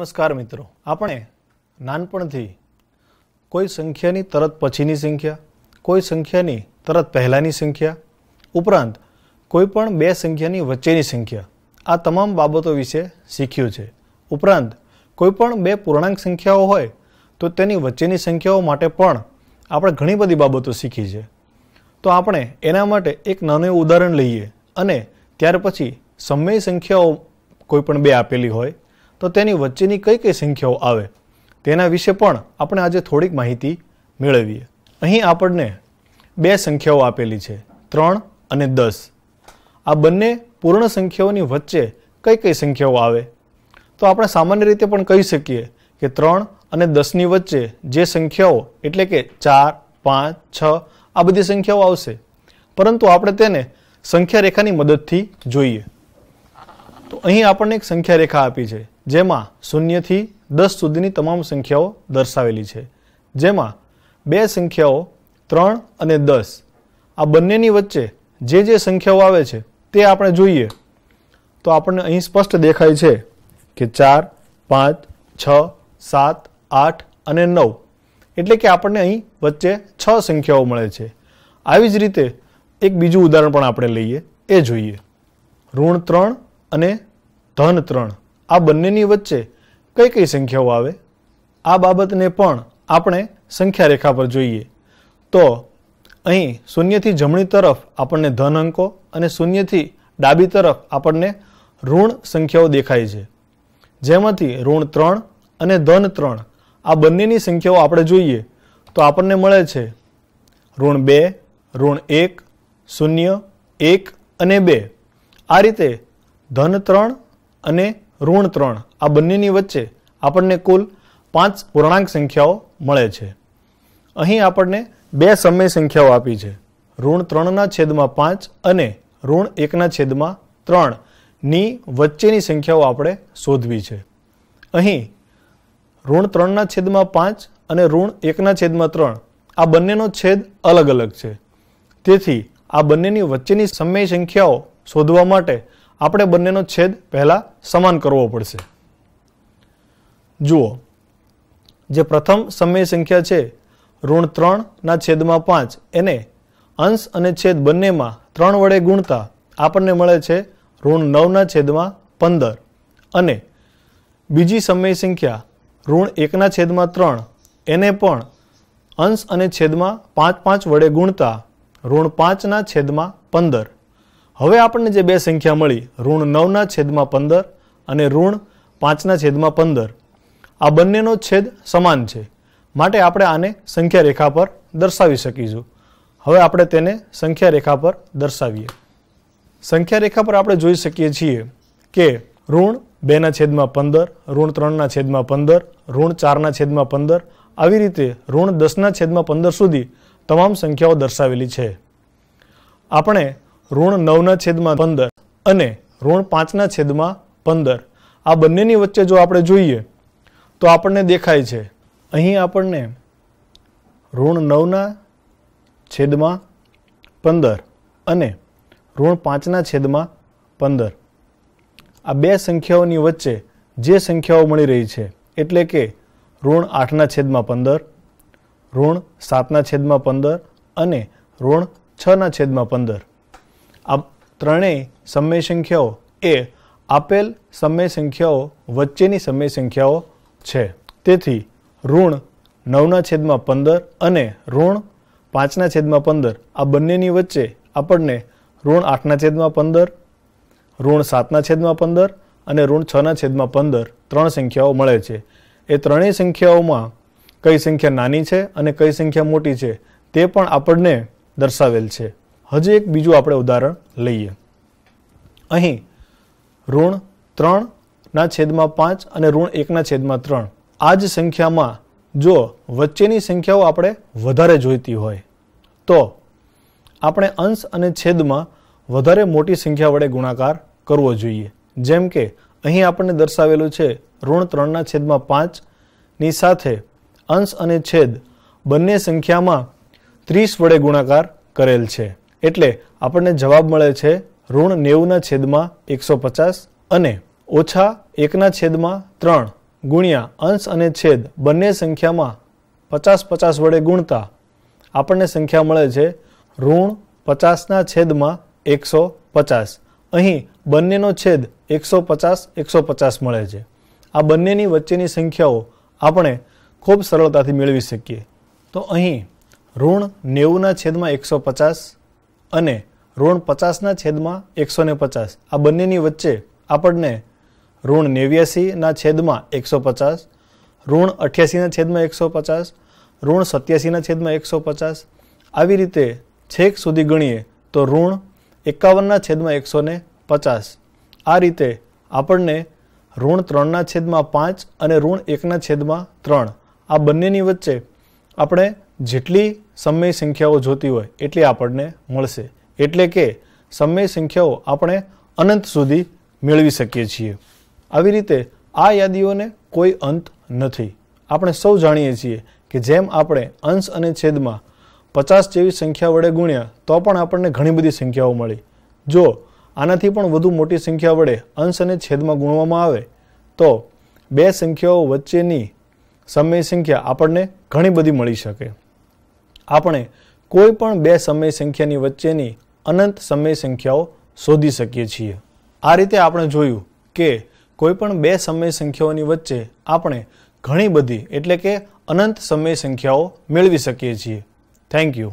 નમસ્કાર મિત્રો આપણે નાનપણથી કોઈ સંખ્યાની તરત પછીની સંખ્યા કોઈ સંખ્યાની તરત પહેલાંની સંખ્યા ઉપરાંત કોઈ પણ બે સંખ્યાની વચ્ચેની સંખ્યા આ તમામ બાબતો વિશે શીખ્યું છે ઉપરાંત કોઈ પણ બે પૂર્ણાંક સંખ્યાઓ હોય તો તેની વચ્ચેની સંખ્યાઓ માટે પણ આપણે ઘણી બધી બાબતો શીખી છે તો આપણે એના માટે એક નાનું ઉદાહરણ લઈએ અને ત્યાર પછી સમય સંખ્યાઓ કોઈ પણ બે આપેલી હોય તો તેની વચ્ચેની કઈ કઈ સંખ્યાઓ આવે તેના વિશે પણ આપણે આજે થોડીક માહિતી મેળવીએ અહીં આપણને બે સંખ્યાઓ આપેલી છે ત્રણ અને દસ આ બંને પૂર્ણ સંખ્યાઓની વચ્ચે કઈ કઈ સંખ્યાઓ આવે તો આપણે સામાન્ય રીતે પણ કહી શકીએ કે ત્રણ અને દસની વચ્ચે જે સંખ્યાઓ એટલે કે ચાર પાંચ છ આ બધી સંખ્યાઓ આવશે પરંતુ આપણે તેને સંખ્યા રેખાની મદદથી જોઈએ તો અહીં આપણને એક સંખ્યા રેખા આપી છે જેમાં શૂન્યથી દસ સુધીની તમામ સંખ્યાઓ દર્શાવેલી છે જેમાં બે સંખ્યાઓ ત્રણ અને દસ આ બંનેની વચ્ચે જે જે સંખ્યાઓ આવે છે તે આપણે જોઈએ તો આપણને અહીં સ્પષ્ટ દેખાય છે કે ચાર પાંચ છ સાત આઠ અને નવ એટલે કે આપણને અહીં વચ્ચે છ સંખ્યાઓ મળે છે આવી જ રીતે એક બીજું ઉદાહરણ પણ આપણે લઈએ એ જોઈએ ઋણ ત્રણ અને ધન ત્રણ આ બંનેની વચ્ચે કઈ કઈ સંખ્યાઓ આવે આ બાબતને પણ આપણે સંખ્યા રેખા પર જોઈએ તો અહીં શૂન્યથી જમણી તરફ આપણને ધન અંકો અને શૂન્યથી ડાબી તરફ આપણને ઋણ સંખ્યાઓ દેખાય છે જેમાંથી ઋણ ત્રણ અને ધન ત્રણ આ બંનેની સંખ્યાઓ આપણે જોઈએ તો આપણને મળે છે ઋણ બે ઋણ એક શૂન્ય એક અને બે આ રીતે ધન ત્રણ અને ઋણ ત્રણ આ બંનેની વચ્ચે આપણને કુલ પાંચ પૂર્ણાંક સંખ્યાઓ મળે છે અહીં આપણને બે સમય સંખ્યાઓ આપી છે ઋણ ત્રણના છેદમાં પાંચ અને ઋણ એકના છેદમાં ત્રણની વચ્ચેની સંખ્યાઓ આપણે શોધવી છે અહીં ઋણ ત્રણના છેદમાં પાંચ અને ઋણ એકના છેદમાં ત્રણ આ બંનેનો છેદ અલગ અલગ છે તેથી આ બંનેની વચ્ચેની સમય સંખ્યાઓ શોધવા માટે આપણે બંનેનો છેદ પહેલાં સમાન કરવો પડશે જુઓ જે પ્રથમ સમય સંખ્યા છે ઋણ ત્રણના છેદમાં પાંચ એને અંશ અને છેદ બંનેમાં ત્રણ વડે ગુણતા આપણને મળે છે ઋણ નવના છેદમાં પંદર અને બીજી સમય સંખ્યા ઋણ એકના છેદમાં ત્રણ એને પણ અંશ અને છેદમાં પાંચ પાંચ વડે ગુણતા ઋણ પાંચના છેદમાં પંદર હવે આપણને જે બે સંખ્યા મળી ઋણ નવના છેદમાં પંદર અને ઋણ પાંચના છેદમાં પંદર આ બંનેનો છેદ સમાન છે માટે આપણે આને સંખ્યા રેખા પર દર્શાવી શકીશું હવે આપણે તેને સંખ્યા રેખા પર દર્શાવીએ સંખ્યા રેખા પર આપણે જોઈ શકીએ છીએ કે ઋણ બેના છેદમાં પંદર ઋણ ત્રણના છેદમાં પંદર ઋણ ચારના છેદમાં પંદર આવી રીતે ઋણ દસના છેદમાં પંદર સુધી તમામ સંખ્યાઓ દર્શાવેલી છે આપણે ઋણ નવના છેદમાં પંદર અને ઋણ પાંચના છેદમાં પંદર આ બંનેની વચ્ચે જો આપણે જોઈએ તો આપણને દેખાય છે અહીં આપણને ઋણ નવના છેદમાં પંદર અને ઋણ પાંચના છેદમાં પંદર આ બે સંખ્યાઓની વચ્ચે જે સંખ્યાઓ મળી રહી છે એટલે કે ઋણ આઠના છેદમાં પંદર ઋણ સાતના છેદમાં પંદર અને ઋણ છના છેદમાં પંદર આ ત્રણેય સમય સંખ્યાઓ એ આપેલ સમય સંખ્યાઓ વચ્ચેની સમય સંખ્યાઓ છે તેથી ઋણ નવના છેદમાં પંદર અને ઋણ પાંચના છેદમાં પંદર આ બંનેની વચ્ચે આપણને ઋણ આઠના છેદમાં પંદર ઋણ સાતના છેદમાં પંદર અને ઋણ છના છેદમાં પંદર ત્રણ સંખ્યાઓ મળે છે એ ત્રણેય સંખ્યાઓમાં કઈ સંખ્યા નાની છે અને કઈ સંખ્યા મોટી છે તે પણ આપણને દર્શાવેલ છે હજી એક બીજું આપણે ઉદાહરણ લઈએ અહીં ઋણ ત્રણના છેદમાં પાંચ અને ઋણ એકના છેદમાં ત્રણ આ જ સંખ્યામાં જો વચ્ચેની સંખ્યાઓ આપણે વધારે જોઈતી હોય તો આપણે અંશ અને છેદમાં વધારે મોટી સંખ્યા વડે ગુણાકાર કરવો જોઈએ જેમ કે અહીં આપણને દર્શાવેલું છે ઋણ ત્રણના છેદમાં પાંચની સાથે અંશ અને છેદ બંને સંખ્યામાં ત્રીસ વડે ગુણાકાર કરેલ છે એટલે આપણને જવાબ મળે છે ઋણ નેવુંના છેદમાં એકસો પચાસ અને ઓછા એકના છેદમાં ત્રણ ગુણ્યા અંશ અને છેદ બંને સંખ્યામાં પચાસ પચાસ વડે ગુણતા આપણને સંખ્યા મળે છે ઋણ પચાસના છેદમાં એકસો પચાસ અહીં બંનેનો છેદ એકસો પચાસ એકસો પચાસ મળે છે આ બંનેની વચ્ચેની સંખ્યાઓ આપણે ખૂબ સરળતાથી મેળવી શકીએ તો અહીં ઋણ નેવુંના છેદમાં એકસો પચાસ અને ઋણ પચાસના છેદમાં એકસો ને પચાસ આ બંનેની વચ્ચે આપણને ઋણ નેવ્યાસીના છેદમાં એકસો પચાસ ઋણ અઠ્યાસીના છેદમાં એકસો પચાસ ઋણ સત્યાસીના છેદમાં એકસો પચાસ આવી રીતે છેક સુધી ગણીએ તો ઋણ એકાવનના છેદમાં એકસો પચાસ આ રીતે આપણને ઋણ ત્રણના છેદમાં પાંચ અને ઋણ એકના છેદમાં ત્રણ આ બંનેની વચ્ચે આપણે જેટલી સમય સંખ્યાઓ જોતી હોય એટલી આપણને મળશે એટલે કે સમય સંખ્યાઓ આપણે અનંત સુધી મેળવી શકીએ છીએ આવી રીતે આ યાદીઓને કોઈ અંત નથી આપણે સૌ જાણીએ છીએ કે જેમ આપણે અંશ અને છેદમાં પચાસ જેવી સંખ્યા વડે ગુણ્યા તો પણ આપણને ઘણી બધી સંખ્યાઓ મળી જો આનાથી પણ વધુ મોટી સંખ્યા વડે અંશ અને છેદમાં ગુણવામાં આવે તો બે સંખ્યાઓ વચ્ચેની સમય સંખ્યા આપણને ઘણી બધી મળી શકે આપણે કોઈ પણ બે સમય સંખ્યાની વચ્ચેની અનંત સમય સંખ્યાઓ શોધી શકીએ છીએ આ રીતે આપણે જોયું કે કોઈ પણ બે સમય સંખ્યાઓની વચ્ચે આપણે ઘણી બધી એટલે કે અનંત સમય સંખ્યાઓ મેળવી શકીએ છીએ થેન્ક યુ